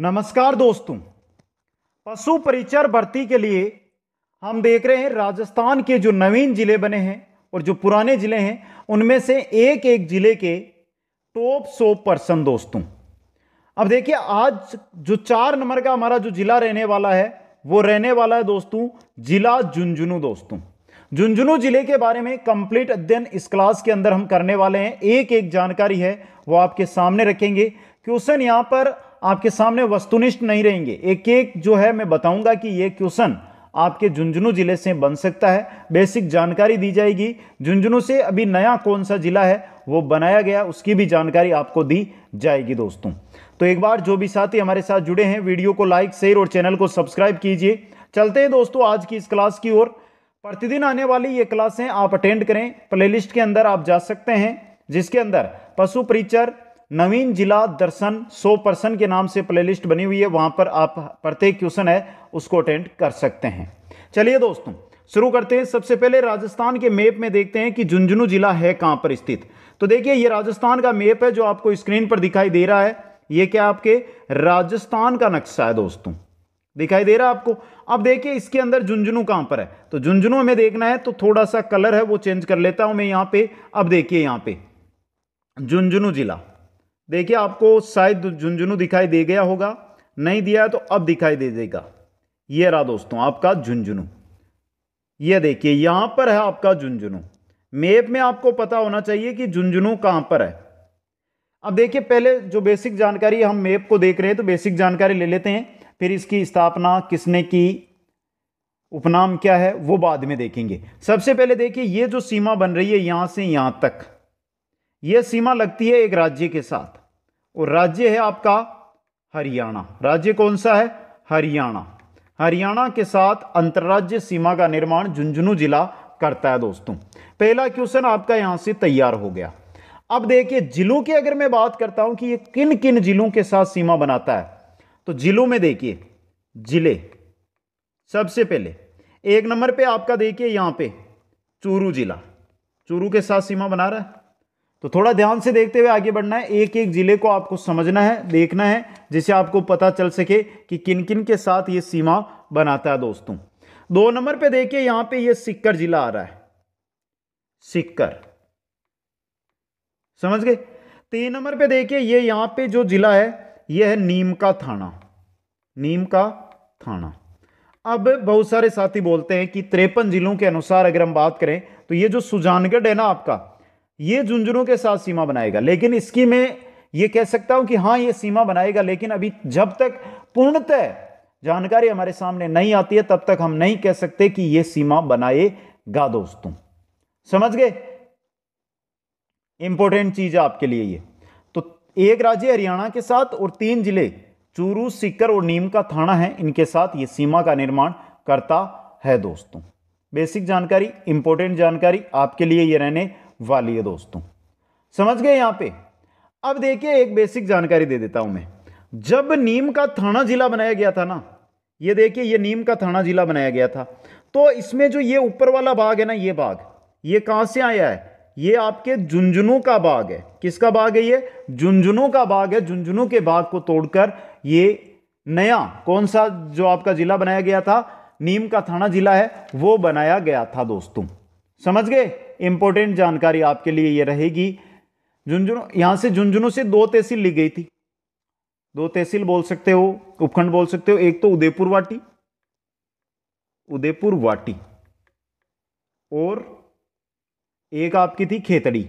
नमस्कार दोस्तों पशु परिचर भर्ती के लिए हम देख रहे हैं राजस्थान के जो नवीन ज़िले बने हैं और जो पुराने ज़िले हैं उनमें से एक एक ज़िले के टॉप सो पर्सन दोस्तों अब देखिए आज जो चार नंबर का हमारा जो ज़िला रहने वाला है वो रहने वाला है दोस्तों ज़िला झुंझुनू दोस्तों झुंझुनू जिले के बारे में कंप्लीट अध्ययन इस क्लास के अंदर हम करने वाले हैं एक एक जानकारी है वो आपके सामने रखेंगे क्वेश्चन यहाँ पर आपके सामने वस्तुनिष्ठ नहीं रहेंगे एक एक जो है मैं बताऊंगा कि ये क्वेश्चन आपके झुंझुनू जिले से बन सकता है बेसिक जानकारी दी जाएगी झुंझुनू से अभी नया कौन सा जिला है वो बनाया गया उसकी भी जानकारी आपको दी जाएगी दोस्तों तो एक बार जो भी साथी हमारे साथ जुड़े हैं वीडियो को लाइक शेयर और चैनल को सब्सक्राइब कीजिए चलते हैं दोस्तों आज की इस क्लास की ओर प्रतिदिन आने वाली ये क्लासें आप अटेंड करें प्लेलिस्ट के अंदर आप जा सकते हैं जिसके अंदर पशु परिचर नवीन जिला दर्शन सो पर्सन के नाम से प्लेलिस्ट बनी हुई है वहां पर आप प्रत्येक क्वेश्चन है उसको अटेंड कर सकते हैं चलिए दोस्तों शुरू करते हैं सबसे पहले राजस्थान के मैप में देखते हैं कि झुंझुनू जिला है कहाँ पर स्थित तो देखिए ये राजस्थान का मैप है जो आपको स्क्रीन पर दिखाई दे रहा है ये क्या आपके राजस्थान का नक्शा है दोस्तों दिखाई दे रहा है आपको अब देखिए इसके अंदर झुंझुनू कहाँ पर है तो झुंझुनू में देखना है तो थोड़ा सा कलर है वो चेंज कर लेता हूं मैं यहाँ पे अब देखिए यहाँ पे झुंझुनू जिला देखिए आपको शायद झुंझुनू दिखाई दे गया होगा नहीं दिया तो अब दिखाई दे देगा ये रहा दोस्तों आपका झुंझुनू ये देखिए यहां पर है आपका झुंझुनू मेप में आपको पता होना चाहिए कि झुंझुनू कहां पर है अब देखिए पहले जो बेसिक जानकारी हम मेप को देख रहे हैं तो बेसिक जानकारी ले लेते हैं फिर इसकी स्थापना किसने की उपनाम क्या है वो बाद में देखेंगे सबसे पहले देखिए ये जो सीमा बन रही है यहां से यहां तक यह सीमा लगती है एक राज्य के साथ और राज्य है आपका हरियाणा राज्य कौन सा है हरियाणा हरियाणा के साथ अंतर्राज्य सीमा का निर्माण झुंझुनू जिला करता है दोस्तों पहला क्वेश्चन आपका यहां से तैयार हो गया अब देखिए जिलों की अगर मैं बात करता हूं कि ये किन किन जिलों के साथ सीमा बनाता है तो जिलों में देखिए जिले सबसे पहले एक नंबर पे आपका देखिए यहां पे चूरू जिला चूरू के साथ सीमा बना रहा है तो थोड़ा ध्यान से देखते हुए आगे बढ़ना है एक एक जिले को आपको समझना है देखना है जिसे आपको पता चल सके कि किन किन के साथ ये सीमा बनाता है दोस्तों दो नंबर पे देखिए यहां पे ये सिक्कर जिला आ रहा है सिक्कर समझ गए तीन तो नंबर पे देखिए ये यहां पे जो जिला है ये है नीम का थाना नीम का थाना अब बहुत सारे साथी बोलते हैं कि त्रेपन जिलों के अनुसार अगर हम बात करें तो ये जो सुजानगढ़ है ना आपका ये झुंझुनू के साथ सीमा बनाएगा लेकिन इसकी मैं ये कह सकता हूं कि हाँ ये सीमा बनाएगा लेकिन अभी जब तक पूर्णतः जानकारी हमारे सामने नहीं आती है तब तक हम नहीं कह सकते कि ये सीमा बनाएगा दोस्तों समझ गए इंपॉर्टेंट चीज है आपके लिए ये तो एक राज्य हरियाणा के साथ और तीन जिले चूरू सीकर और नीम का थाना है इनके साथ ये सीमा का निर्माण करता है दोस्तों बेसिक जानकारी इंपॉर्टेंट जानकारी आपके लिए ये रहने वाली है दोस्तों समझ गए यहां पे अब देखिए एक बेसिक जानकारी दे देता हूं मैं जब नीम का थाना जिला बनाया गया था ना ये देखिए ये नीम का थाना जिला बनाया गया था तो इसमें जो ये ऊपर वाला भाग है ना ये भाग ये कहां से आया है ये आपके झुंझुनू का बाग है किसका बाग है ये झुंझुनू का बाग है झुंझुनू के बाग को तोड़कर ये नया कौन सा जो आपका जिला बनाया गया था नीम का थाना जिला है वो बनाया गया था दोस्तों समझ गए इंपॉर्टेंट जानकारी आपके लिए ये रहेगी झुंझुनू यहाँ से झुंझुनू से दो तहसील ली गई थी दो तहसील बोल सकते हो उपखंड बोल सकते हो एक तो उदयपुर वाटी उदयपुर वाटी और एक आपकी थी खेतड़ी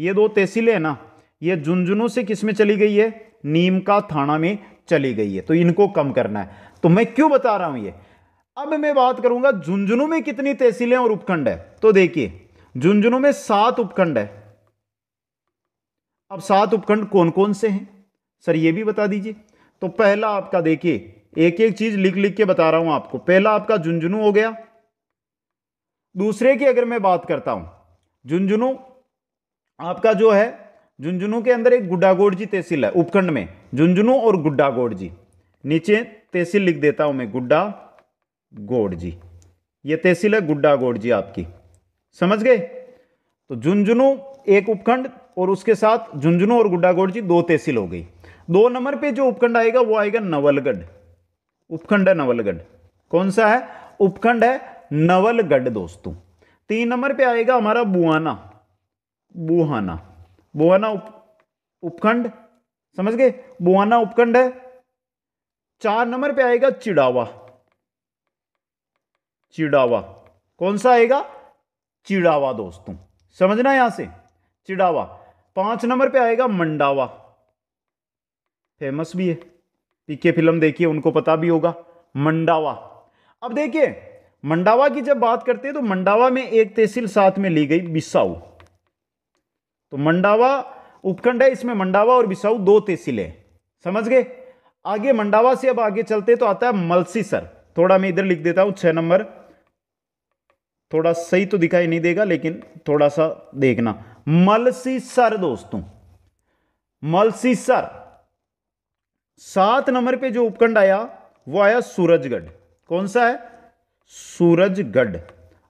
ये दो तहसीलें हैं ना ये झुंझुनू से किस में चली गई है नीम का थाना में चली गई है तो इनको कम करना है तो मैं क्यों बता रहा हूं ये अब मैं बात करूंगा झुंझुनू में कितनी तहसीलें और उपखंड है तो देखिए झुंझुनू में सात उपखंड है अब सात उपखंड कौन कौन से हैं सर ये भी बता दीजिए तो पहला आपका देखिए एक एक चीज लिख लिख के बता रहा हूं आपको पहला आपका झुंझुनू हो गया दूसरे की अगर मैं बात करता हूं झुंझुनू आपका जो है झुंझुनू के अंदर एक गुड्डागोड़ जी तहसील है उपखंड में झुंझुनू और गुड्डागोड़ जी नीचे तहसील लिख देता हूं मैं गुड्डा गोड जी ये तहसील है गुड्डा गोड जी आपकी समझ गए तो झुंझुनू एक उपखंड और उसके साथ झुंझुनू और गुड्डा गोड जी दो तहसील हो गई दो नंबर पे जो उपखंड आएगा वो आएगा नवलगढ़ उपखंड है नवलगढ़ कौन सा है उपखंड है नवलगढ़ दोस्तों तीन नंबर पे आएगा हमारा बुआना बुहाना बुआना उप, उपखंड समझ गए बुआना उपखंड है चार नंबर पे आएगा चिड़ावा चिड़ावा कौन सा आएगा चिड़ावा दोस्तों समझना यहां से चिड़ावा पांच नंबर पे आएगा मंडावा फेमस भी है पीके फिल्म देखिए उनको पता भी होगा मंडावा अब देखिए मंडावा की जब बात करते हैं तो मंडावा में एक तहसील साथ में ली गई बिसाऊ तो मंडावा उपखंड है इसमें मंडावा और बिसाऊ दो तहसील है समझ गए आगे मंडावा से अब आगे चलते तो आता है मलसीसर थोड़ा मैं इधर लिख देता हूँ छः नंबर थोड़ा सही तो दिखाई नहीं देगा लेकिन थोड़ा सा देखना मलसी सर दोस्तों मलसी सर सात नंबर पे जो उपखंड आया वो आया सूरजगढ़ कौन सा है सूरजगढ़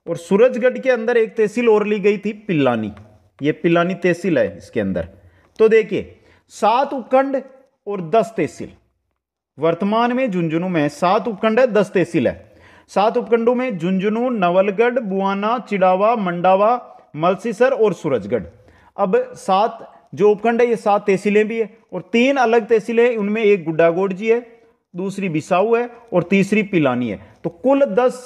और सूरजगढ़ के अंदर एक तहसील और ली गई थी पिल्लानी ये पिल्लानी तहसील है इसके अंदर तो देखिए सात उपखंड और दस तहसील वर्तमान में झुंझुनू में सात उपखंड है दस तहसील है सात उपखंडों में झुंझुनू नवलगढ़ बुआना चिड़ावा मंडावा मलसीसर और सूरजगढ़ अब सात जो उपखंड है ये सात तहसीलें भी है और तीन अलग तहसीलें उनमें एक गुड्डागोड जी है दूसरी बिसाऊ है और तीसरी पिलानी है तो कुल दस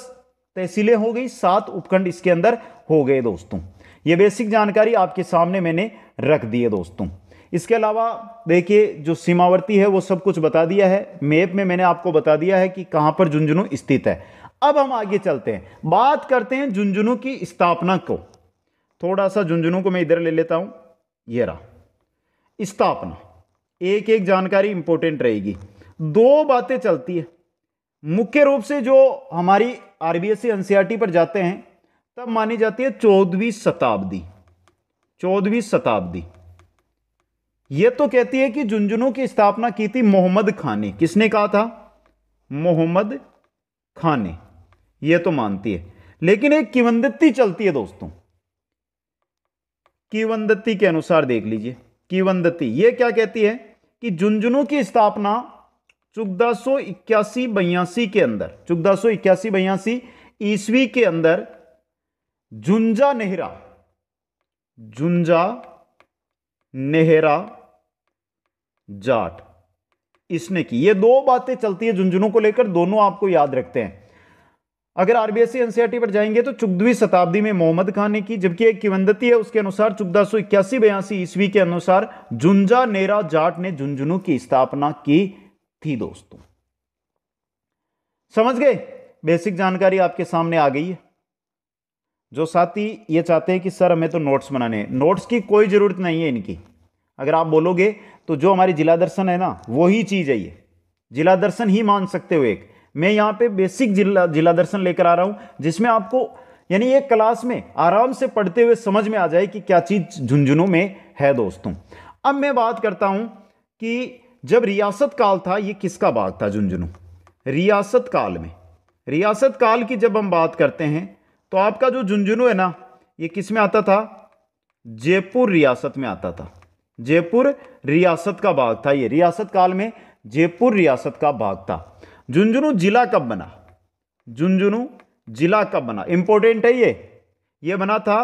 तहसीलें हो गई सात उपखंड इसके अंदर हो गए दोस्तों ये बेसिक जानकारी आपके सामने मैंने रख दी है दोस्तों इसके अलावा देखिए जो सीमावर्ती है वो सब कुछ बता दिया है मैप में मैंने आपको बता दिया है कि कहाँ पर झुंझुनू स्थित है अब हम आगे चलते हैं बात करते हैं झुंझुनू की स्थापना को थोड़ा सा झुंझुनू को मैं इधर ले लेता हूँ ये रहा स्थापना एक एक जानकारी इंपॉर्टेंट रहेगी दो बातें चलती है मुख्य रूप से जो हमारी आरबीएससी एनसीआरटी e पर जाते हैं तब मानी जाती है चौदहवीं शताब्दी चौदहवीं शताब्दी ये तो कहती है कि झुंझुनू की स्थापना की थी मोहम्मद खान ने किसने कहा था मोहम्मद खान ने यह तो मानती है लेकिन एक किवंदती चलती है दोस्तों किवंदती के अनुसार देख लीजिए किवंदती यह क्या कहती है कि झुंझुनू की स्थापना चौदह सौ इक्यासी बयासी के अंदर चौदह सौ इक्यासी बयासी ईस्वी के अंदर झुंझा नेहरा झुंझा नेहरा जाट इसने की ये दो बातें चलती है झुंझुनू को लेकर दोनों आपको याद रखते हैं अगर आरबीएससी एनसीआरटी पर जाएंगे तो चौदहवीं शताब्दी में मोहम्मद खान ने की जबकि एक किवंदती है उसके अनुसार चौदह सौ इक्यासी बयासी ईस्वी के अनुसार झुंझा नेरा जाट ने झुंझुनू की स्थापना की थी दोस्तों समझ गए बेसिक जानकारी आपके सामने आ गई है जो साथी ये चाहते हैं कि सर हमें तो नोट्स बनाने नोट्स की कोई जरूरत नहीं है इनकी अगर आप बोलोगे तो जो हमारी जिला दर्शन है ना वही चीज़ है ये जिला दर्शन ही मान सकते हो एक मैं यहाँ पे बेसिक जिला जिला दर्शन लेकर आ रहा हूँ जिसमें आपको यानी एक क्लास में आराम से पढ़ते हुए समझ में आ जाए कि क्या चीज़ झुंझुनू में है दोस्तों अब मैं बात करता हूँ कि जब रियासत काल था ये किसका बाग था झुंझुनू रियासत काल में रियासत काल की जब हम बात करते हैं तो आपका जो झुंझुनू है ना ये किस में आता था जयपुर रियासत में आता था जयपुर रियासत का भाग था ये रियासत काल में जयपुर रियासत का भाग था झुंझुनू जिला कब बना झुंझुनू जिला कब बना इंपॉर्टेंट है ये ये बना था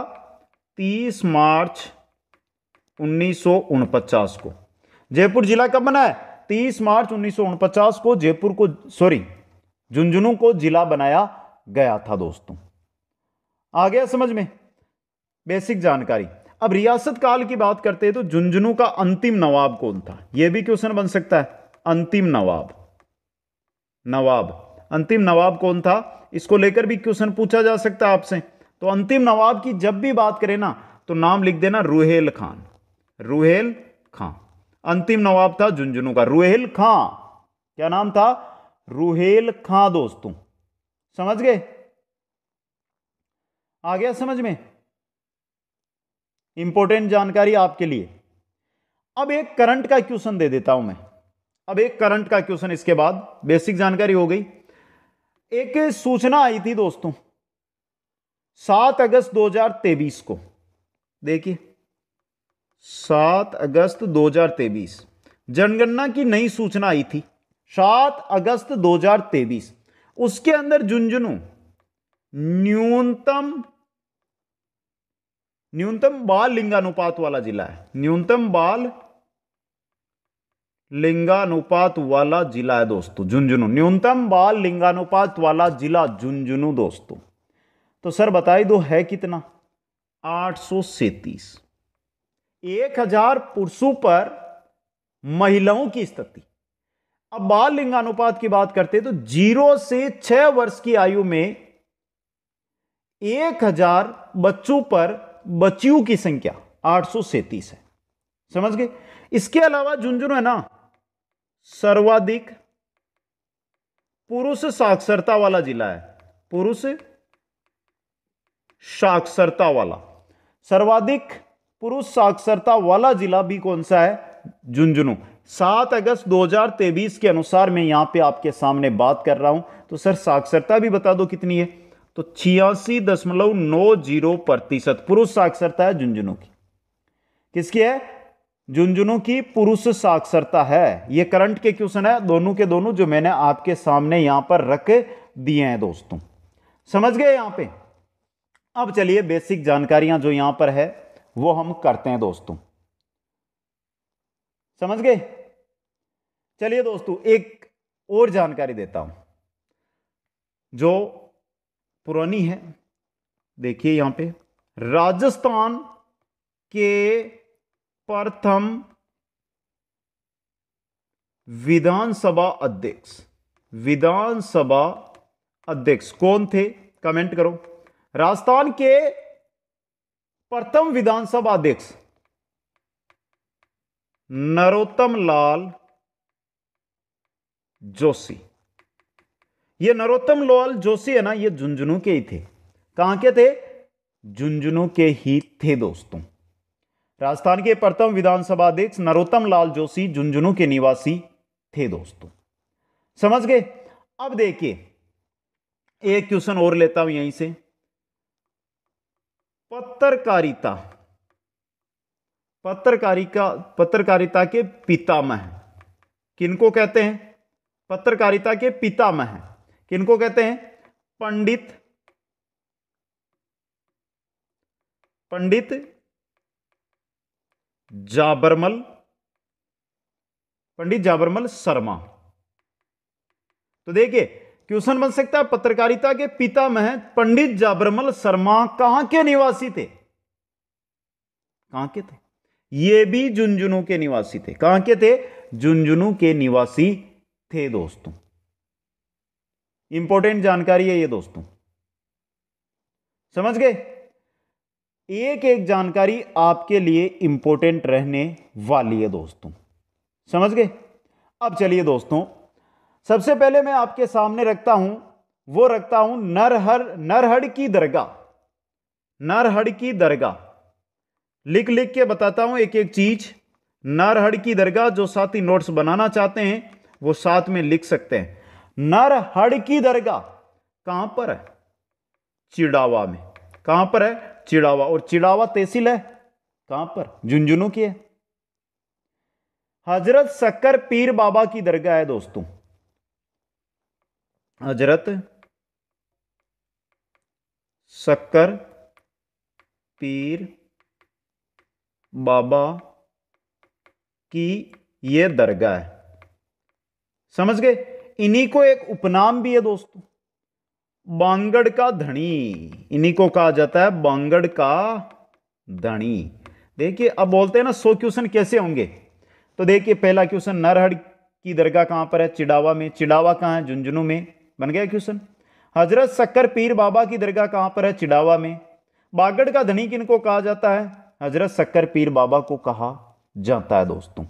30 मार्च उन्नीस को जयपुर जिला कब बना है तीस मार्च उन्नीस को जयपुर को सॉरी झुंझुनू को जिला बनाया गया था दोस्तों आ गया समझ में बेसिक जानकारी अब रियासत काल की बात करते हैं तो झुंझुनू का अंतिम नवाब कौन था यह भी क्वेश्चन बन सकता है अंतिम नवाब नवाब अंतिम नवाब कौन था इसको लेकर भी क्वेश्चन पूछा जा सकता है आपसे तो अंतिम नवाब की जब भी बात करें ना तो नाम लिख देना रूहेल खान रूहेल खां अंतिम नवाब था झुंझुनू का रूहेल खां क्या नाम था रूहेल खां दोस्तों समझ गए आ गया समझ में इंपॉर्टेंट जानकारी आपके लिए अब एक करंट का क्वेश्चन दे देता हूं मैं अब एक करंट का क्वेश्चन इसके बाद बेसिक जानकारी हो गई एक सूचना आई थी दोस्तों सात अगस्त 2023 को देखिए सात अगस्त 2023 जनगणना की नई सूचना आई थी सात अगस्त 2023 उसके अंदर झुंझुनू न्यूनतम न्यूनतम बाल लिंगानुपात वाला जिला है न्यूनतम बाल लिंगानुपात वाला जिला है दोस्तों झुंझुनू न्यूनतम बाल लिंगानुपात वाला जिला झुंझुनू दोस्तों तो सर बताई दो है कितना आठ सौ सैतीस एक हजार पुरुषों पर महिलाओं की स्थिति अब बाल लिंगानुपात की बात करते हैं तो जीरो से छह वर्ष की आयु में एक हजार बच्चों पर बच्चियों की संख्या आठ है समझ गए इसके अलावा झुंझुनू है ना सर्वाधिक पुरुष साक्षरता वाला जिला है पुरुष साक्षरता वाला सर्वाधिक पुरुष साक्षरता वाला जिला भी कौन सा है झुंझुनू सात अगस्त 2023 के अनुसार मैं यहां पे आपके सामने बात कर रहा हूं तो सर साक्षरता भी बता दो कितनी है तो छियासी दशमलव नौ जीरो प्रतिशत पुरुष साक्षरता है झुंझुनू की किसकी है झुंझुनू की पुरुष साक्षरता है ये करंट के क्वेश्चन है दोनों के दोनों जो मैंने आपके सामने यहां पर रख दिए हैं दोस्तों समझ गए यहां पे अब चलिए बेसिक जानकारियां जो यहां पर है वो हम करते हैं दोस्तों समझ गए चलिए दोस्तों एक और जानकारी देता हूं जो पुरानी है देखिए यहाँ पे राजस्थान के प्रथम विधानसभा अध्यक्ष विधानसभा अध्यक्ष कौन थे कमेंट करो राजस्थान के प्रथम विधानसभा अध्यक्ष नरोत्तम लाल जोशी ये नरोत्तम लोअल जोशी है ना ये झुंझुनू के ही थे कहाँ के थे झुंझुनू के ही थे दोस्तों राजस्थान के प्रथम विधानसभा अध्यक्ष नरोत्तम लाल जोशी झुंझुनू के निवासी थे दोस्तों समझ गए अब देखिए एक क्वेश्चन और लेता हूं यहीं से पत्रकारिता पत्रकारिता पत्रकारिता के पितामह किनको कहते हैं पत्रकारिता के पितामह किनको कहते हैं पंडित पंडित जाबरमल पंडित जाबरमल शर्मा तो देखिए क्वेश्चन बन सकता है पत्रकारिता के पिता मह पंडित जाबरमल शर्मा कहां के निवासी थे कहां के थे ये भी झुंझुनू के निवासी थे कहां के थे झुंझुनू के निवासी थे दोस्तों इंपॉर्टेंट जानकारी है ये दोस्तों समझ गए एक एक जानकारी आपके लिए इंपॉर्टेंट रहने वाली है दोस्तों समझ गए अब चलिए दोस्तों सबसे पहले मैं आपके सामने रखता हूं वो रखता हूं नरहर नरहड़ की दरगाह नरहड़ की दरगाह लिख लिख के बताता हूं एक एक चीज नरहड़ की दरगाह जो साथी नोट्स बनाना चाहते हैं वो साथ में लिख सकते हैं नरहड़ की दरगाह कहां पर है चिड़ावा में कहां पर है चिड़ावा और चिड़ावा तहसील है कहां पर झुंझुनू की है हजरत शक्कर पीर बाबा की दरगाह है दोस्तों हजरत शक्कर पीर बाबा की ये दरगाह है समझ गए इन्हीं को एक उपनाम भी है दोस्तों बांगड़ का धनी इन्हीं को कहा जाता है बांगड़ का धनी देखिए अब बोलते हैं ना सो क्वेश्चन कैसे होंगे तो देखिए पहला क्वेश्चन नरहड़ की दरगाह कहां पर है चिड़ावा में चिड़ावा कहां है झुंझुनू में बन गया क्वेश्चन हजरत शक्कर पीर बाबा की दरगाह कहां पर है चिड़ावा में बागड़ का धनी किनको कहा जाता है हजरत शक्कर पीर बाबा को कहा जाता है दोस्तों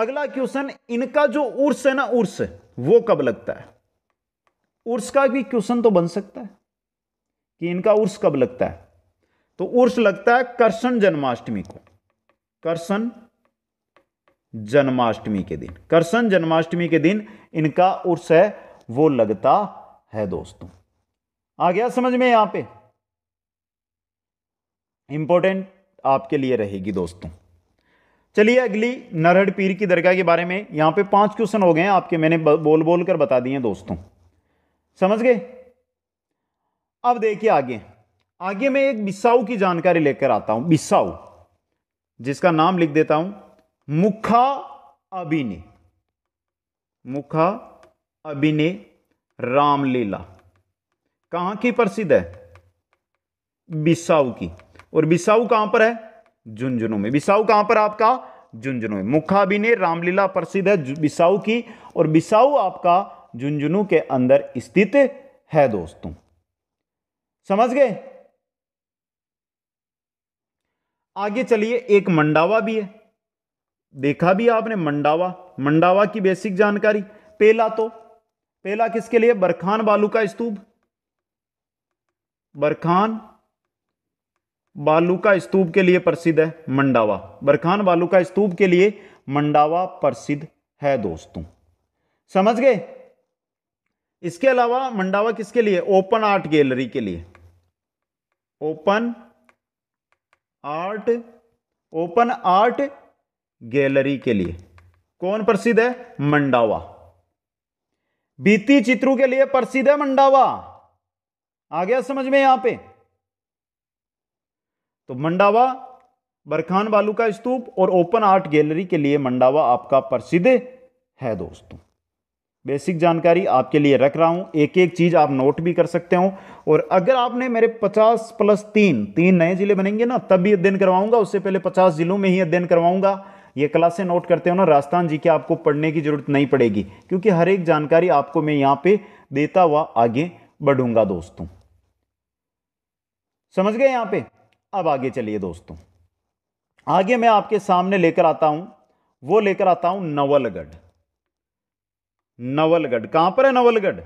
अगला क्वेश्चन इनका जो उर्स है ना उर्स वो कब लगता है उर्स का भी क्वेश्चन तो बन सकता है कि इनका उर्स कब लगता है तो उर्स लगता है कर्षण जन्माष्टमी को कर्षण जन्माष्टमी के दिन कर्षण जन्माष्टमी के दिन इनका उर्स है वो लगता है दोस्तों आ गया समझ में यहां पे इंपॉर्टेंट आपके लिए रहेगी दोस्तों चलिए अगली नरहड़ पीर की दरगाह के बारे में यहाँ पे पांच क्वेश्चन हो गए हैं आपके मैंने बोल बोल कर बता दिए दोस्तों समझ गए अब देखिए आगे आगे मैं एक बिस्साऊ की जानकारी लेकर आता हूँ बिस्साऊ जिसका नाम लिख देता हूँ मुखा अभिनय मुखा अभिनय रामलीला कहाँ की प्रसिद्ध है बिसाऊ की और बिसाऊ कहाँ पर है झुंझुनू में बिसाऊ कहां पर आपका झुंझुनू में मुखाबिने रामलीला प्रसिद्ध है बिसाऊ की और बिसाऊ आपका झुंझुनू के अंदर स्थित है दोस्तों समझ गए आगे चलिए एक मंडावा भी है देखा भी आपने मंडावा मंडावा की बेसिक जानकारी पेला तो पेला किसके लिए बरखान बालू का स्तूप बरखान बालू का स्तूप के लिए प्रसिद्ध है मंडावा बरखान बालू का स्तूप के लिए मंडावा प्रसिद्ध है दोस्तों समझ गए इसके अलावा मंडावा किसके लिए ओपन आर्ट गैलरी के लिए open art open art gallery के लिए कौन प्रसिद्ध है मंडावा बीती चित्रों के लिए प्रसिद्ध है मंडावा आ गया समझ में यहां पे तो मंडावा बरखान बालू का स्तूप और ओपन आर्ट गैलरी के लिए मंडावा आपका प्रसिद्ध है दोस्तों बेसिक जानकारी आपके लिए रख रहा हूँ एक एक चीज़ आप नोट भी कर सकते हो और अगर आपने मेरे 50 प्लस तीन तीन नए ज़िले बनेंगे ना तब भी अध्ययन करवाऊंगा उससे पहले 50 ज़िलों में ही अध्ययन करवाऊंगा ये क्लासें नोट करते हो ना राजस्थान जी के आपको पढ़ने की ज़रूरत नहीं पड़ेगी क्योंकि हर एक जानकारी आपको मैं यहाँ पर देता हुआ आगे बढ़ूँगा दोस्तों समझ गए यहाँ पर अब आगे चलिए दोस्तों आगे मैं आपके सामने लेकर आता हूं वो लेकर आता हूं नवलगढ़ नवलगढ़ कहां पर है नवलगढ़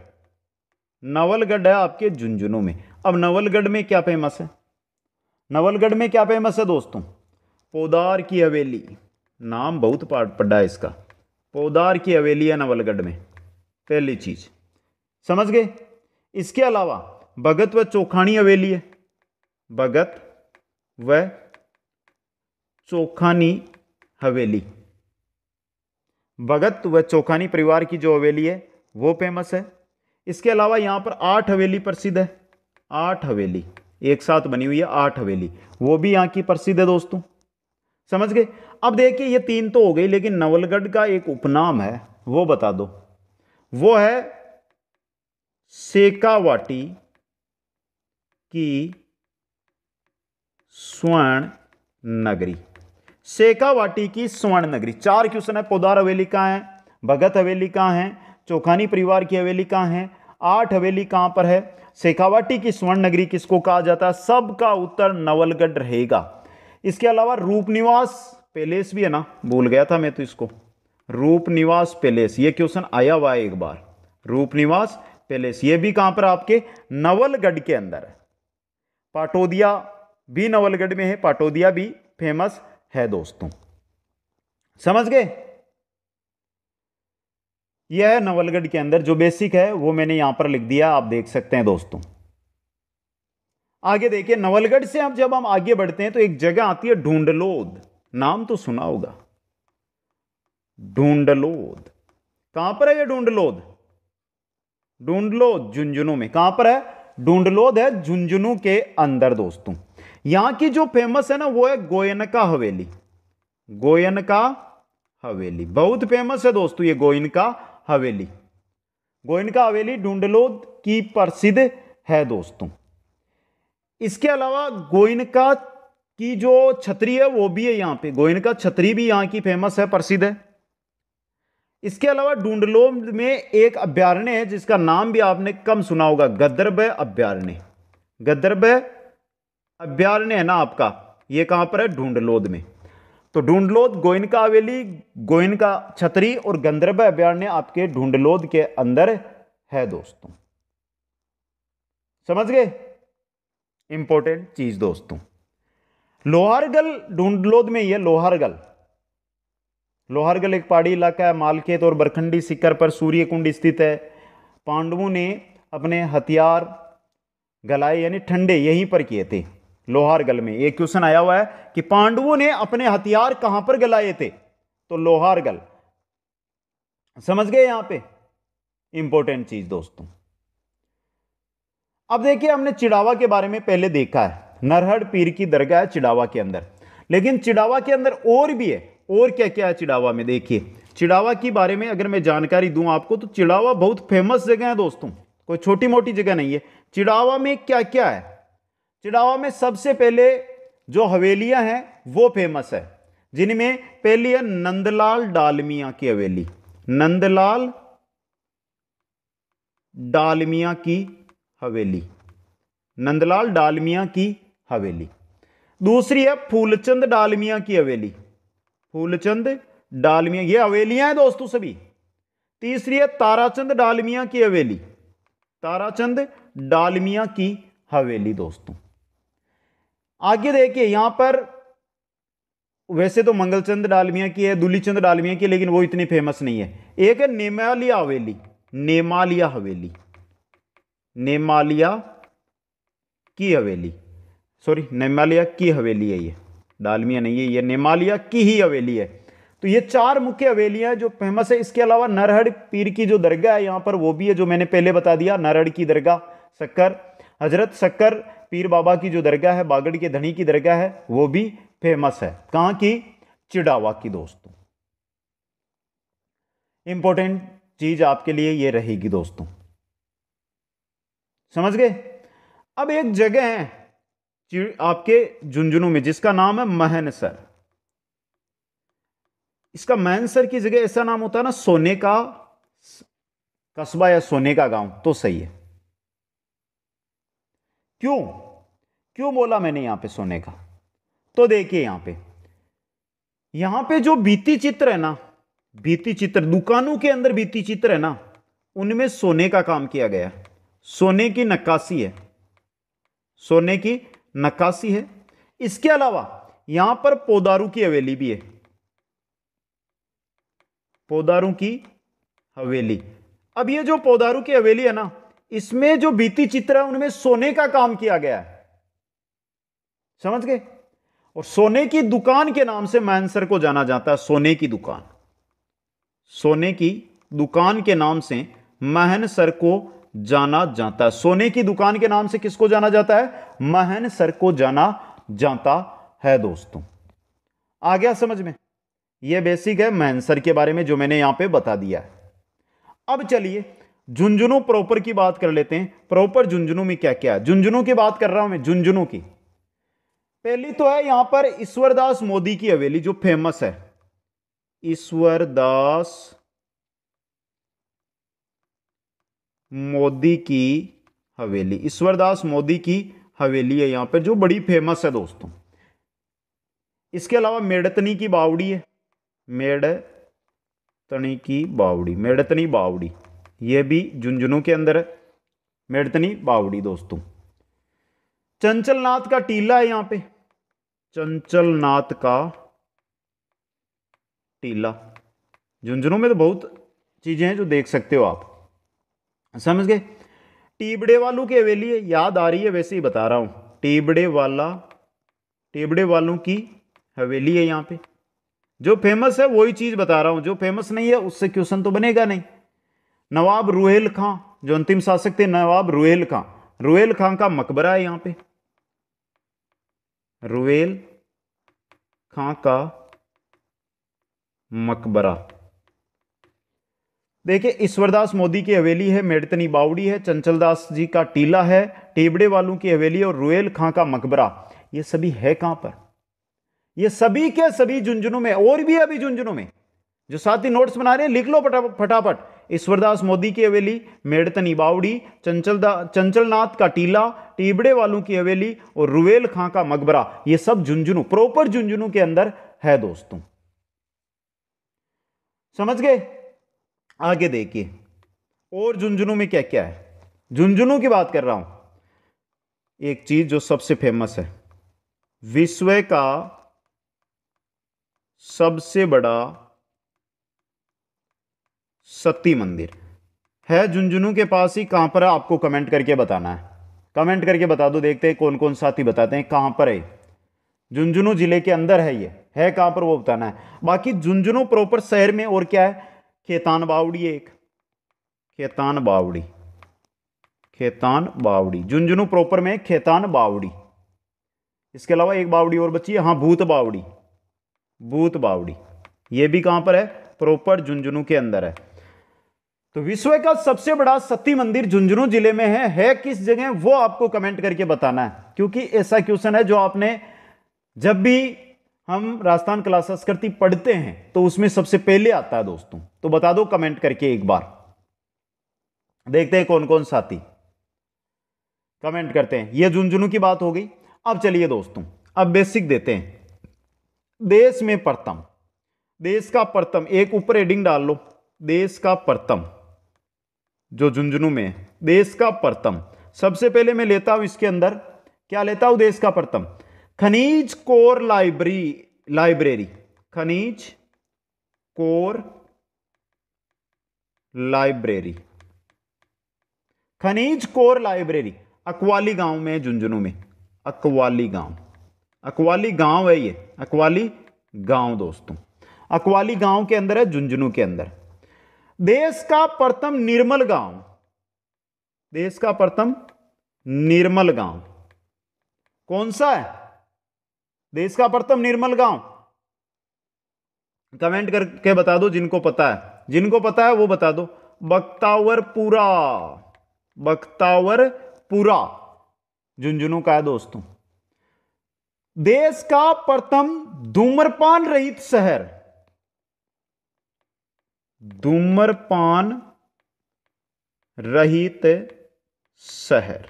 नवलगढ़ है आपके झुंझुनू में अब नवलगढ़ में क्या फेमस है नवलगढ़ में क्या फेमस है दोस्तों पोदार की हवेली नाम बहुत पड़ा है इसका पोदार की हवेली है नवलगढ़ में पहली चीज समझ गए इसके अलावा भगत व चौखानी हवेली है भगत व चोखानी हवेली भगत व चौखानी परिवार की जो हवेली है वो फेमस है इसके अलावा यहाँ पर आठ हवेली प्रसिद्ध है आठ हवेली एक साथ बनी हुई है आठ हवेली वो भी यहाँ की प्रसिद्ध है दोस्तों समझ गए अब देखिए ये तीन तो हो गई लेकिन नवलगढ़ का एक उपनाम है वो बता दो वो है सेकावाटी की स्वर्ण नगरी शेखावाटी की स्वर्ण नगरी चार क्वेश्चन है पोदार हवेली कहाँ है भगत हवेली कहाँ है चौखानी परिवार की हवेली कहाँ है आठ हवेली कहाँ पर है शेखावाटी की स्वर्ण नगरी किसको कहा जाता है सबका उत्तर नवलगढ़ रहेगा इसके अलावा रूप निवास पैलेस भी है ना भूल गया था मैं तो इसको रूप निवास पैलेस ये क्वेश्चन आया हुआ है एक बार रूप निवास पैलेस ये भी कहाँ पर आपके नवलगढ़ के अंदर है पाटोदिया भी नवलगढ़ में है पाटोदिया भी फेमस है दोस्तों समझ गए यह है नवलगढ़ के अंदर जो बेसिक है वो मैंने यहां पर लिख दिया आप देख सकते हैं दोस्तों आगे देखिए नवलगढ़ से अब जब हम आगे बढ़ते हैं तो एक जगह आती है ढूंढलोद नाम तो सुना होगा ढूंढलोद कहां पर है यह ढूंढलोद ढूंढलोद झुंझुनू में कहां पर है ढूंढलोद है झुंझुनू के अंदर दोस्तों यहां की जो फेमस है ना वो है गोयनका हवेली गोयनका हवेली बहुत फेमस है दोस्तों ये गोयनका हवेली गोयनका हवेली ढूंढलोद की प्रसिद्ध है दोस्तों इसके अलावा गोयनका की जो छतरी है वो भी है यहां पे गोयनका छतरी भी यहाँ की फेमस है प्रसिद्ध है इसके अलावा डूडलो में एक अभ्यारण्य है जिसका नाम भी आपने कम सुना होगा गदर्भ अभ्यारण्य गदर्भ अभ्यारण्य है ना आपका ये कहाँ पर है ढूंढलोद में तो ढूंढलोद गोइनका हवेली का छतरी और गंधर्व अभ्यारण्य आपके ढूंढलोद के अंदर है दोस्तों समझ गए इंपॉर्टेंट चीज दोस्तों लोहारगल ढूंढलोद में यह लोहारगल लोहारगल एक पहाड़ी इलाका है मालखेत और बरखंडी सिकर पर सूर्य कुंड स्थित है पांडवों ने अपने हथियार गलाए यानी ठंडे यहीं पर किए थे लोहारगल में एक क्वेश्चन आया हुआ है कि पांडवों ने अपने हथियार कहां पर गलाए थे तो लोहारगल समझ गए यहां पे इंपॉर्टेंट चीज दोस्तों अब देखिए हमने चिड़ावा के बारे में पहले देखा है नरहड़ पीर की दरगाह है चिड़ावा के अंदर लेकिन चिड़ावा के अंदर और भी है और क्या क्या है चिड़ावा में देखिए चिड़ावा के बारे में अगर मैं जानकारी दूं आपको तो चिड़ावा बहुत फेमस जगह है दोस्तों कोई छोटी मोटी जगह नहीं है चिड़ावा में क्या क्या है चिड़ावा में सबसे पहले जो हवेलियां हैं वो फेमस है जिनमें पहली है नंदलाल डालमिया की हवेली नंदलाल डालमिया की हवेली नंदलाल डालमिया की हवेली दूसरी है फूलचंद डालमिया की हवेली फूलचंद डालमिया ये हवेलियां हैं दोस्तों सभी तीसरी है ताराचंद डालमिया की हवेली ताराचंद डालमिया की हवेली दोस्तों आगे देखिए यहां पर वैसे तो मंगलचंद डालमिया की है दुली चंद डालमिया की लेकिन वो इतनी फेमस नहीं है एक है नेमालिया हवेली नेमालिया हवेली नेमालिया की हवेली सॉरी नेमालिया की हवेली है ये डालमिया नहीं है ये नेमालिया की ही हवेली है तो ये चार मुख्य हवेलियां जो फेमस है इसके अलावा नरहड़ पीर की जो दरगाह है यहां पर वो भी है जो मैंने पहले बता दिया नरहड़ की दरगाह शक्कर हजरत शक्कर पीर बाबा की जो दरगाह है बागड़ के धनी की दरगाह है वो भी फेमस है कहाँ की चिड़ावा की दोस्तों इंपॉर्टेंट चीज आपके लिए ये रहेगी दोस्तों समझ गए अब एक जगह है आपके झुंझुनू में जिसका नाम है महनसर इसका महनसर की जगह ऐसा नाम होता है ना सोने का कस्बा या सोने का गांव तो सही है क्यों क्यों बोला मैंने यहां पे सोने का तो देखिए यहां पे यहां पे जो बीती चित्र है ना बीती चित्र दुकानों के अंदर बीती चित्र है ना उनमें सोने का काम किया गया सोने की नक्काशी है सोने की नक्काशी है इसके अलावा यहां पर पोदारू की हवेली भी है पोदारू की हवेली अब ये जो पोदारू की हवेली है ना इसमें जो बीती चित्र है उनमें सोने का काम किया गया है समझ गए और सोने की दुकान के नाम से मैंसर को जाना जाता है सोने की दुकान सोने की दुकान के नाम से महन सर को जाना जाता है सोने की दुकान के नाम से किसको जाना जाता है महन सर को जाना जाता है दोस्तों आ गया समझ में यह बेसिक है महन सर के बारे में जो मैंने यहां पे बता दिया है अब चलिए झुंझुनू प्रॉपर की बात कर लेते हैं प्रॉपर झुंझुनू में क्या क्या है झुंझुनू की बात कर रहा हूं मैं झुंझुनू की पहली तो है यहां पर ईश्वरदास मोदी की हवेली जो फेमस है ईश्वरदास मोदी की हवेली ईश्वरदास मोदी की हवेली है यहां पर जो बड़ी फेमस है दोस्तों इसके अलावा मेड़तनी की बावड़ी है मेड़तनी की बावड़ी मेड़तनी बावड़ी ये भी झुंझुनू के अंदर है मेड़तनी बावड़ी दोस्तों चंचलनाथ का टीला है यहां पे चंचलनाथ का टीला झुंझुनू में तो बहुत चीज़ें हैं जो देख सकते हो आप समझ गए टीबड़े वालों की हवेली है याद आ रही है वैसे ही बता रहा हूं टीबड़े वाला टेबड़े वालों की हवेली है यहां पे जो फेमस है वही चीज़ बता रहा हूँ जो फेमस नहीं है उससे क्वेश्चन तो बनेगा नहीं नवाब रुहेल खां जो अंतिम शासक थे नवाब रुहेल खां रुहेल खां का मकबरा है यहां पे रुहेल खां का मकबरा देखिए ईश्वरदास मोदी की हवेली है मेड़तनी बावड़ी है चंचलदास जी का टीला है टेबड़े वालों की हवेली और रुहेल खां का मकबरा ये सभी है कहां पर ये सभी के सभी झुंझुनू में और भी अभी झुंझुनू में जो साथी नोट्स बना रहे हैं लिख लो फटाफट ईश्वरदास मोदी की हवेली मेड़तनी बावड़ी चंचल चंचलनाथ का टीला टीबड़े वालों की हवेली और रुवेल खां का मकबरा ये सब झुंझुनू प्रॉपर झुंझुनू के अंदर है दोस्तों समझ गए आगे देखिए और झुंझुनू में क्या क्या है झुंझुनू की बात कर रहा हूं एक चीज जो सबसे फेमस है विश्व का सबसे बड़ा सती मंदिर है झुंझुनू के पास ही कहां पर है आपको कमेंट करके बताना है कमेंट करके बता दो देखते हैं कौन कौन साथी बताते हैं कहां पर है झुंझुनू जिले के अंदर है ये है कहां पर वो बताना है बाकी झुंझुनू प्रॉपर शहर में और क्या है खेतान बावड़ी एक खेतान बावड़ी खेतान बावड़ी झुंझुनू प्रॉपर में खेतान बावड़ी इसके अलावा एक बावड़ी और बची है हाँ भूत बावड़ी भूत बावड़ी ये भी कहां पर है प्रॉपर झुंझुनू के अंदर है तो विश्व का सबसे बड़ा सती मंदिर झुंझुनू जिले में है है किस जगह वो आपको कमेंट करके बताना है क्योंकि ऐसा क्वेश्चन है जो आपने जब भी हम राजस्थान कला संस्कृति पढ़ते हैं तो उसमें सबसे पहले आता है दोस्तों तो बता दो कमेंट करके एक बार देखते हैं कौन कौन साथी कमेंट करते हैं यह झुंझुनू की बात हो गई अब चलिए दोस्तों अब बेसिक देते हैं देश में प्रथम देश का प्रथम एक ऊपर एडिंग डाल लो देश का प्रथम जो झुंझुनू में है देश का प्रथम सबसे पहले मैं लेता हूं इसके अंदर क्या लेता हूं देश का प्रथम खनिज कोर लाइब्रेरी लाइब्रेरी खनिज कोर लाइब्रेरी खनिज कोर लाइब्रेरी अकवाली गांव में झुंझुनू में अकवाली गांव अकवाली गांव है ये अकवाली गांव दोस्तों अकवाली गांव के अंदर है झुंझुनू के अंदर देश का प्रथम निर्मल गांव देश का प्रथम निर्मल गांव कौन सा है देश का प्रथम निर्मल गांव कमेंट करके बता दो जिनको पता है जिनको पता है वो बता दो बख्तावरपुरा बख्तावरपुरा झुंझुनू का है दोस्तों देश का प्रथम धूम्रपान रहित शहर धूम्रपान रहित शहर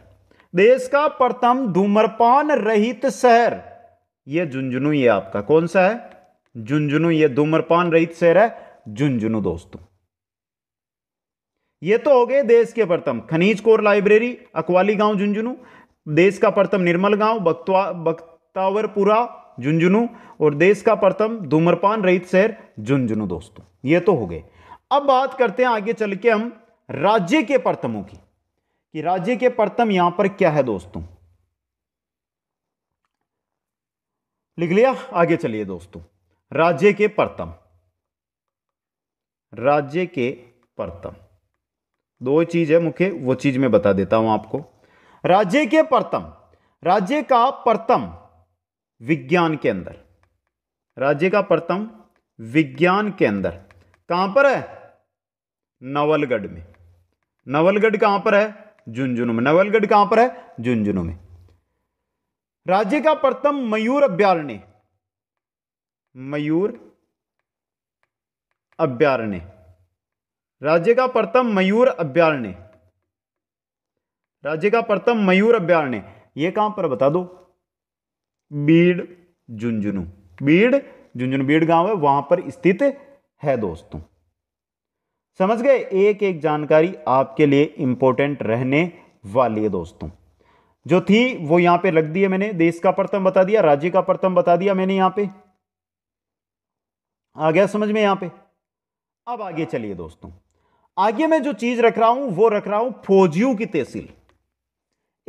देश का प्रथम धूम्रपान रहित शहर यह झुंझुनू ये आपका कौन सा है झुंझुनू यह धूम्रपान रहित शहर है झुंझुनू दोस्तों ये तो हो गए देश के प्रथम खनिज कोर लाइब्रेरी अकवाली गांव झुंझुनू देश का प्रथम निर्मल गांव बक्तावरपुरा झुंझुनू और देश का प्रथम धूम्रपान रहित शहर झुंझुनू दोस्तों ये तो हो गए अब बात करते हैं आगे चल के हम राज्य के प्रथमों की कि राज्य के प्रथम यहां पर क्या है दोस्तों लिख लिया आगे चलिए दोस्तों राज्य के प्रथम राज्य के प्रथम दो चीज है मुख्य वो चीज मैं बता देता हूं आपको राज्य के प्रथम राज्य का प्रथम विज्ञान के अंदर राज्य का प्रथम विज्ञान के अंदर कहां पर है नवलगढ़ में नवलगढ़ कहां पर है झुंझुनू में नवलगढ़ कहां पर है झुंझुनू में राज्य का प्रथम मयूर अभ्यारण्य मयूर अभ्यारण्य राज्य का प्रथम मयूर अभ्यारण्य राज्य का प्रथम मयूर अभ्यारण्य यह कहां पर बता दो बीड़ झुंझुनू बीड़ झुंझुनू बीड़ गांव है वहां पर स्थित है दोस्तों समझ गए एक एक जानकारी आपके लिए इंपॉर्टेंट रहने वाली है दोस्तों जो थी वो यहां पे रख दी है मैंने देश का प्रथम बता दिया राज्य का प्रथम बता दिया मैंने यहां पे आ गया समझ में यहां पे अब आगे चलिए दोस्तों आगे मैं जो चीज रख रहा हूं वो रख रहा हूं फौजियों की तहसील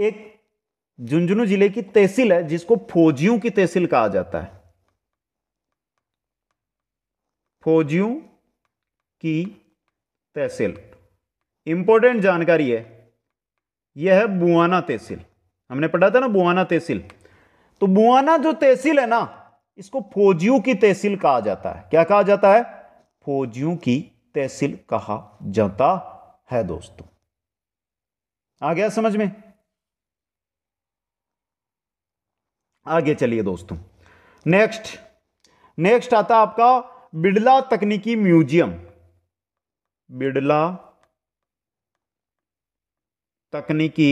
एक झुंझुनू जिले की तहसील है जिसको फौजियों की तहसील कहा जाता है खोजियों की तहसील इंपॉर्टेंट जानकारी है यह है बुआना तहसील हमने पढ़ा था ना बुआना तहसील तो बुआना जो तहसील है ना इसको फौजियों की तहसील कहा जाता है क्या कहा जाता है फौजियों की तहसील कहा जाता है दोस्तों आ गया समझ में आगे चलिए दोस्तों नेक्स्ट नेक्स्ट आता आपका बिड़ला तकनीकी म्यूजियम बिड़ला तकनीकी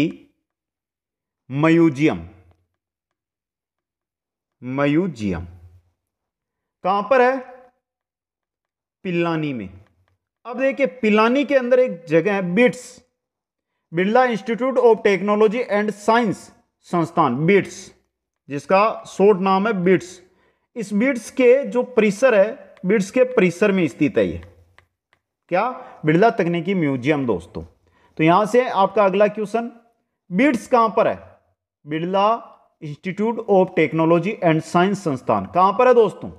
म्यूजियम म्यूजियम कहां पर है पिल्लानी में अब देखिए पिलानी के अंदर एक जगह है BITS Birla institute of technology and science संस्थान बिट्स जिसका शोट नाम है बिट्स इस बिट्स के जो परिसर है बिड्स के परिसर में स्थित है ये क्या बिरला तकनीकी म्यूजियम दोस्तों तो यहां से आपका अगला क्वेश्चन बिड्स कहां पर है Birla institute of technology and science संस्थान कहां पर है दोस्तों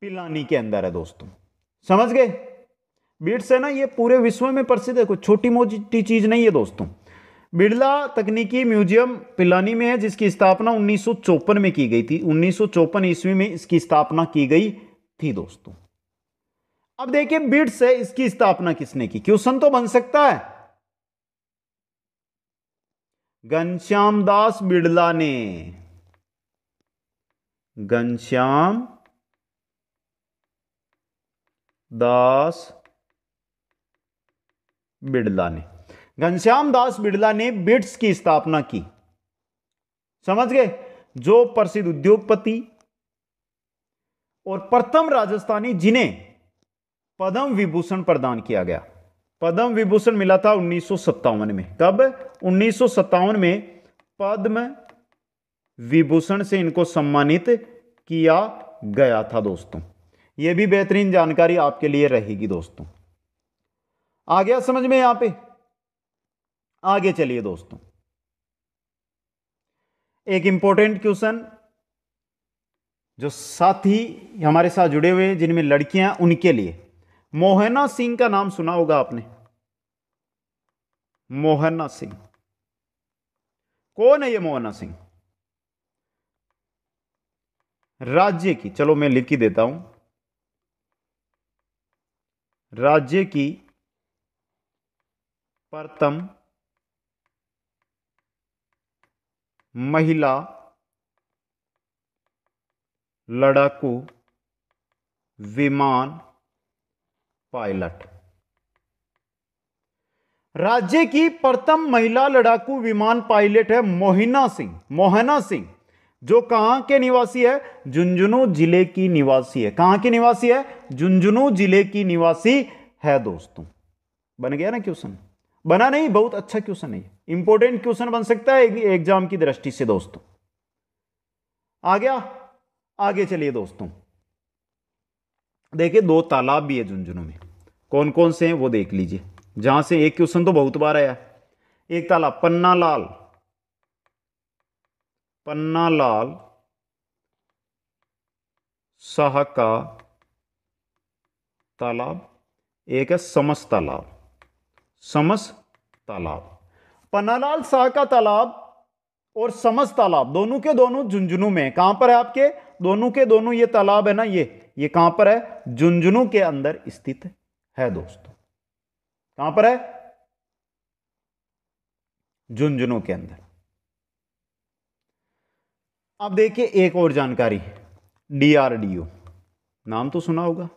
पिलानी के अंदर है दोस्तों समझ गए बिड्स है ना ये पूरे विश्व में प्रसिद्ध है कोई छोटी मोटी चीज नहीं है दोस्तों बिड़ला तकनीकी म्यूजियम पिलानी में है जिसकी स्थापना उन्नीस में की गई थी उन्नीस ईस्वी में इसकी स्थापना की गई थी दोस्तों अब देखिए बिट्स है इसकी स्थापना किसने की क्वेश्चन तो बन सकता है घनश्याम दास बिड़ला ने घनश्याम दास बिड़ला ने घनश्याम दास बिड़ला ने बिट्स की स्थापना की समझ गए जो प्रसिद्ध उद्योगपति और प्रथम राजस्थानी जिन्हें पद्म विभूषण प्रदान किया गया पद्म विभूषण मिला था उन्नीस में कब उन्नीस में पद्म विभूषण से इनको सम्मानित किया गया था दोस्तों यह भी बेहतरीन जानकारी आपके लिए रहेगी दोस्तों आ गया समझ में यहां पे आगे चलिए दोस्तों एक इंपॉर्टेंट क्वेश्चन जो साथी हमारे साथ जुड़े हुए हैं जिनमें लड़कियां उनके लिए मोहना सिंह का नाम सुना होगा आपने मोहना सिंह कौन है ये मोहना सिंह राज्य की चलो मैं लिख ही देता हूं राज्य की प्रथम महिला लड़ाकू विमान पायलट राज्य की प्रथम महिला लड़ाकू विमान पायलट है मोहिना सिंह मोहना सिंह जो कहां के निवासी है झुंझुनू जिले की निवासी है कहां की निवासी है झुंझुनू जिले की निवासी है दोस्तों बन गया ना क्वेश्चन बना नहीं बहुत अच्छा क्वेश्चन है इंपॉर्टेंट क्वेश्चन बन सकता है एग्जाम की दृष्टि से दोस्तों आ गया आगे चलिए दोस्तों देखिए दो तालाब भी है झुंझुनू में कौन कौन से हैं वो देख लीजिए जहां से एक क्वेश्चन तो बहुत बार आया एक तालाब पन्ना लाल पन्ना लाल शाह का तालाब एक है समस तालाब समस तालाब पन्नालाल शाह का तालाब और समझ तालाब दोनों के दोनों झुंझुनू में कहां पर है आपके दोनों के दोनों ये तालाब है ना ये ये कहां पर है झुंझुनू के अंदर स्थित है दोस्तों कहां पर है झुंझुनू के अंदर अब देखिए एक और जानकारी डीआरडीओ नाम तो सुना होगा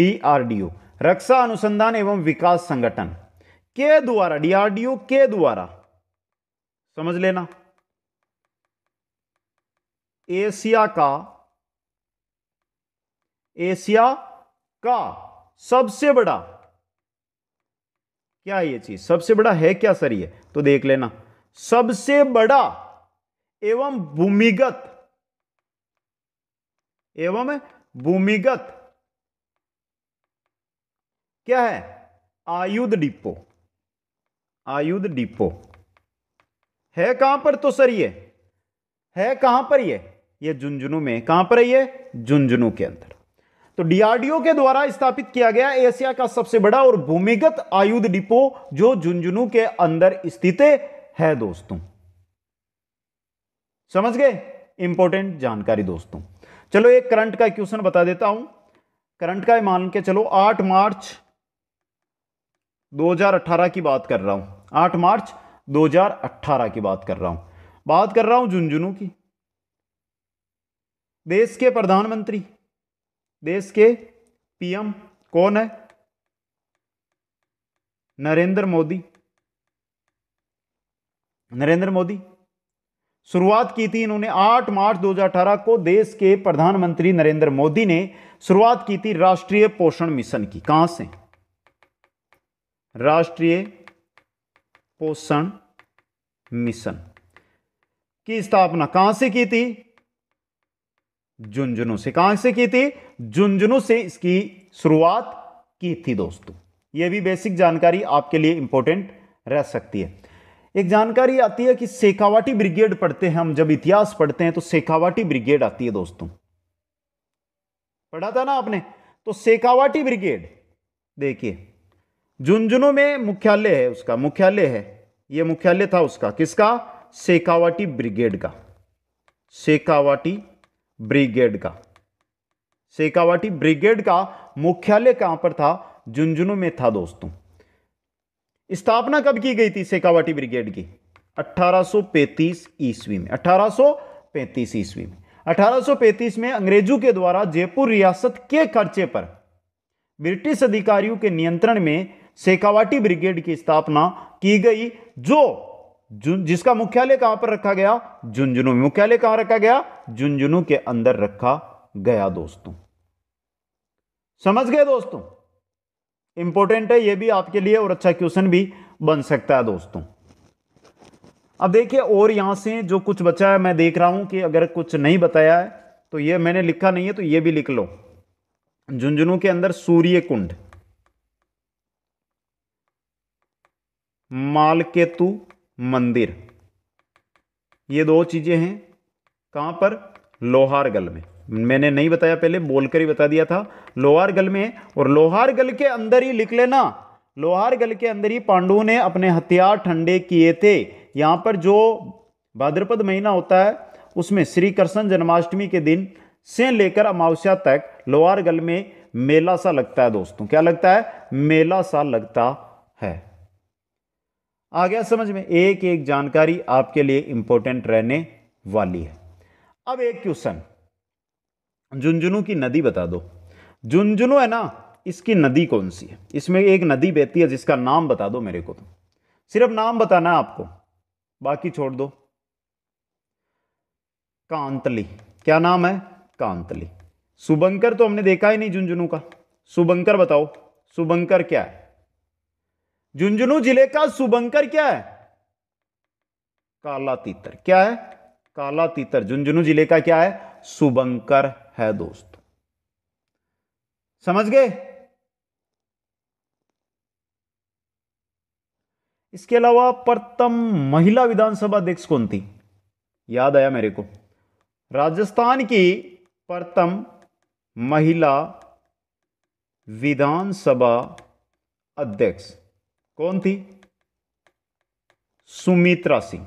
डीआरडीओ रक्षा अनुसंधान एवं विकास संगठन के द्वारा डीआरडीओ के द्वारा समझ लेना एशिया का एशिया का सबसे बड़ा क्या ये चीज सबसे बड़ा है क्या सर ये तो देख लेना सबसे बड़ा एवं भूमिगत एवं भूमिगत क्या है आयुध डिपो आयुध डिपो है कहां पर तो सर ये है कहां पर ये ये झुंझुनू में कहां पर है ये झुंझुनू के अंदर तो डीआरडीओ के द्वारा स्थापित किया गया एशिया का सबसे बड़ा और भूमिगत आयुध डिपो जो झुंझुनू के अंदर स्थित है दोस्तों समझ गए इंपॉर्टेंट जानकारी दोस्तों चलो एक करंट का क्वेश्चन बता देता हूं करंट का मान के चलो 8 मार्च 2018 की बात कर रहा हूं 8 मार्च 2018 की बात कर रहा हूं बात कर रहा हूं झुंझुनू की देश के प्रधानमंत्री देश के पीएम कौन है नरेंद्र मोदी नरेंद्र मोदी शुरुआत की थी इन्होंने 8 मार्च 2018 को देश के प्रधानमंत्री नरेंद्र मोदी ने शुरुआत की थी राष्ट्रीय पोषण मिशन की कहां से राष्ट्रीय पोषण मिशन की स्थापना कहां से की थी झुंझुनू से कहां से की थी झुंझुनू से इसकी शुरुआत की थी दोस्तों यह भी बेसिक जानकारी आपके लिए इंपॉर्टेंट रह सकती है एक जानकारी आती है कि शेखावाटी ब्रिगेड पढ़ते हैं हम जब इतिहास पढ़ते हैं तो शेखावाटी ब्रिगेड आती है दोस्तों पढ़ा था ना आपने तो शेखावाटी ब्रिगेड देखिए झुंझुनू में मुख्यालय है उसका मुख्यालय है यह मुख्यालय था उसका किसका शेखावाटी ब्रिगेड का सेकावाटी ब्रिगेड का सेकावाटी ब्रिगेड का मुख्यालय कहां पर था झुंझुनू में था दोस्तों स्थापना कब की गई थी शेखावाटी ब्रिगेड की 1835 ईस्वी में 1835 ईस्वी में 1835 में अंग्रेजों के द्वारा जयपुर रियासत के खर्चे पर ब्रिटिश अधिकारियों के नियंत्रण में सेकावाटी ब्रिगेड की स्थापना की गई जो जिसका मुख्यालय कहां पर रखा गया झुंझुनू मुख्यालय कहां रखा गया झुंझुनू के अंदर रखा गया दोस्तों समझ गए दोस्तों इंपॉर्टेंट है यह भी आपके लिए और अच्छा क्वेश्चन भी बन सकता है दोस्तों अब देखिए और यहां से जो कुछ बचा है मैं देख रहा हूं कि अगर कुछ नहीं बताया है तो यह मैंने लिखा नहीं है तो यह भी लिख लो झुंझुनू के अंदर सूर्य कुंड मालकेतु मंदिर ये दो चीज़ें हैं कहाँ पर लोहारगल में मैंने नहीं बताया पहले बोलकर ही बता दिया था लोहारगल में और लोहारगल के अंदर ही लिख लेना लोहारगल के अंदर ही पांडु ने अपने हथियार ठंडे किए थे यहाँ पर जो भाद्रपद महीना होता है उसमें श्री कृष्ण जन्माष्टमी के दिन से लेकर अमावस्या तक लोहारगल में मेला सा लगता है दोस्तों क्या लगता है मेला सा लगता है आ गया समझ में एक एक जानकारी आपके लिए इंपॉर्टेंट रहने वाली है अब एक क्वेश्चन झुंझुनू की नदी बता दो झुंझुनू है ना इसकी नदी कौन सी है इसमें एक नदी बहती है जिसका नाम बता दो मेरे को तो सिर्फ नाम बताना है आपको बाकी छोड़ दो कांतली क्या नाम है कांतली सुबंकर तो हमने देखा ही नहीं झुंझुनू का सुबंकर बताओ सुबंकर क्या है झुंझुनू जिले का सुबंकर क्या है काला तीतर क्या है काला तीतर झुंझुनू जिले का क्या है सुबंकर है दोस्त समझ गए इसके अलावा प्रथम महिला विधानसभा अध्यक्ष कौन थी याद आया मेरे को राजस्थान की प्रथम महिला विधानसभा अध्यक्ष कौन थी सुमित्रा सिंह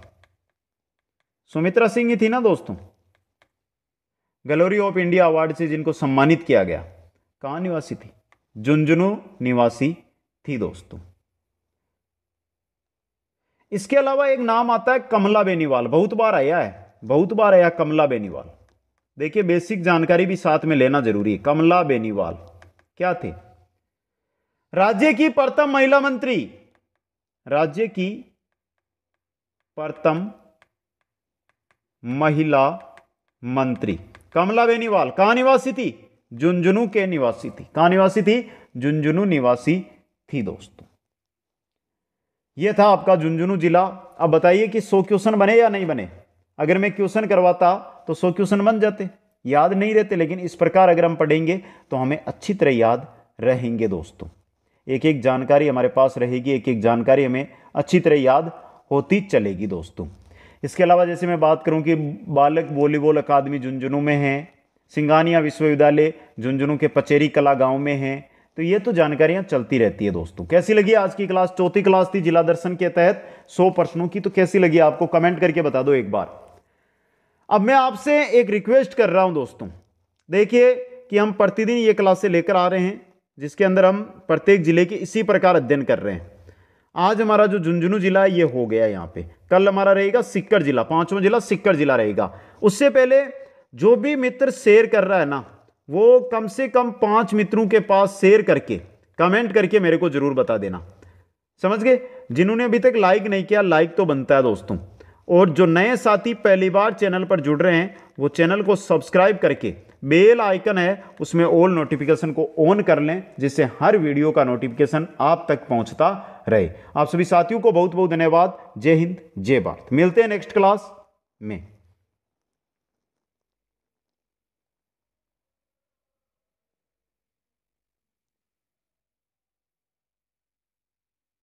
सुमित्रा सिंह ही थी ना दोस्तों गैलोरी ऑफ इंडिया अवार्ड से जिनको सम्मानित किया गया कहा निवासी थी झुंझुनू निवासी थी दोस्तों इसके अलावा एक नाम आता है कमला बेनीवाल बहुत बार आया है बहुत बार आया कमला बेनीवाल देखिए बेसिक जानकारी भी साथ में लेना जरूरी है कमला बेनीवाल क्या थे राज्य की प्रथम महिला मंत्री राज्य की प्रथम महिला मंत्री कमला बेनीवाल कहाँ निवासी थी झुंझुनू के निवासी थी कहाँ निवासी थी झुंझुनू निवासी थी दोस्तों ये था आपका झुंझुनू जिला अब बताइए कि सो क्वेश्चन बने या नहीं बने अगर मैं क्वेश्चन करवाता तो सो क्वेश्चन बन जाते याद नहीं रहते लेकिन इस प्रकार अगर हम पढ़ेंगे तो हमें अच्छी तरह याद रहेंगे दोस्तों एक एक जानकारी हमारे पास रहेगी एक एक जानकारी हमें अच्छी तरह याद होती चलेगी दोस्तों इसके अलावा जैसे मैं बात करूं कि बालक वॉलीबॉल अकादमी झुंझुनू में है सिंगानिया विश्वविद्यालय झुंझुनू के पचेरी कला गांव में है तो ये तो जानकारियां चलती रहती है दोस्तों कैसी लगी आज की क्लास चौथी क्लास थी जिला दर्शन के तहत सौ प्रश्नों की तो कैसी लगी आपको कमेंट करके बता दो एक बार अब मैं आपसे एक रिक्वेस्ट कर रहा हूं दोस्तों देखिए कि हम प्रतिदिन ये क्लासे लेकर आ रहे हैं जिसके अंदर हम प्रत्येक ज़िले के इसी प्रकार अध्ययन कर रहे हैं आज हमारा जो झुंझुनू जिला है ये हो गया यहाँ पे कल हमारा रहेगा सिक्कर जिला पांचवा जिला सिक्कर जिला रहेगा उससे पहले जो भी मित्र शेयर कर रहा है ना वो कम से कम पांच मित्रों के पास शेयर करके कमेंट करके मेरे को जरूर बता देना समझ गए जिन्होंने अभी तक लाइक नहीं किया लाइक तो बनता है दोस्तों और जो नए साथी पहली बार चैनल पर जुड़ रहे हैं वो चैनल को सब्सक्राइब करके बेल आइकन है उसमें ऑल नोटिफिकेशन को ऑन कर लें जिससे हर वीडियो का नोटिफिकेशन आप तक पहुंचता रहे आप सभी साथियों को बहुत बहुत धन्यवाद जय हिंद जय भारत मिलते हैं नेक्स्ट क्लास में